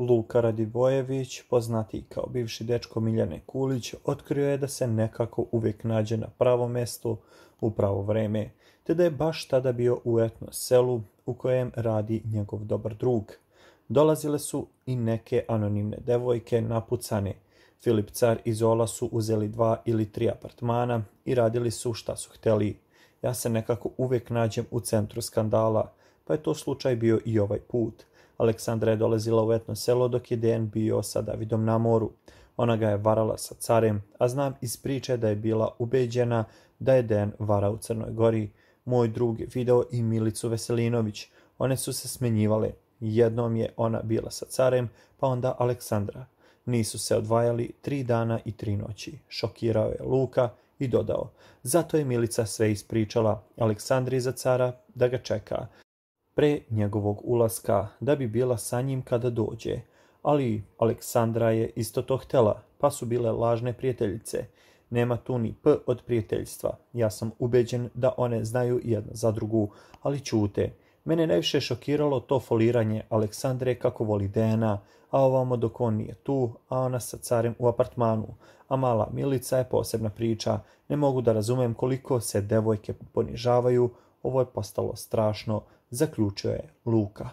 Luka Radivojević, poznati kao bivši dečko Miljane Kulić, otkrio je da se nekako uvijek nađe na pravo mesto u pravo vreme, te da je baš tada bio u etno selu u kojem radi njegov dobar drug. Dolazile su i neke anonimne devojke napucane. Filip Car i Zola su uzeli dva ili tri apartmana i radili su šta su hteli. Ja se nekako uvijek nađem u centru skandala, pa je to slučaj bio i ovaj put – Aleksandra je dolazila u etno selo dok je den bio sa Davidom na moru. Ona ga je varala sa carem, a znam iz priče da je bila ubeđena da je den vara u Crnoj Gori. Moj drug je video i Milicu Veselinović. One su se smenjivale. Jednom je ona bila sa carem, pa onda Aleksandra. Nisu se odvajali tri dana i tri noći. Šokirao je Luka i dodao. Zato je Milica sve ispričala Aleksandri za cara da ga čeka pre njegovog ulaska da bi bila sa njim kada dođe, ali Aleksandra je isto to htjela, pa su bile lažne prijateljice. Nema tu ni p od prijateljstva. Ja sam ubeđen da one znaju jedna za drugu, ali čute. Mene najviše šokiralo to foliranje Aleksandre kako voli Dena, a ovamo dok on nije tu, a ona sa carem u apartmanu. A mala Milica je posebna priča. Ne mogu da razumem koliko se devojke ponižavaju. Ovo je postalo strašno zaključuje Luka.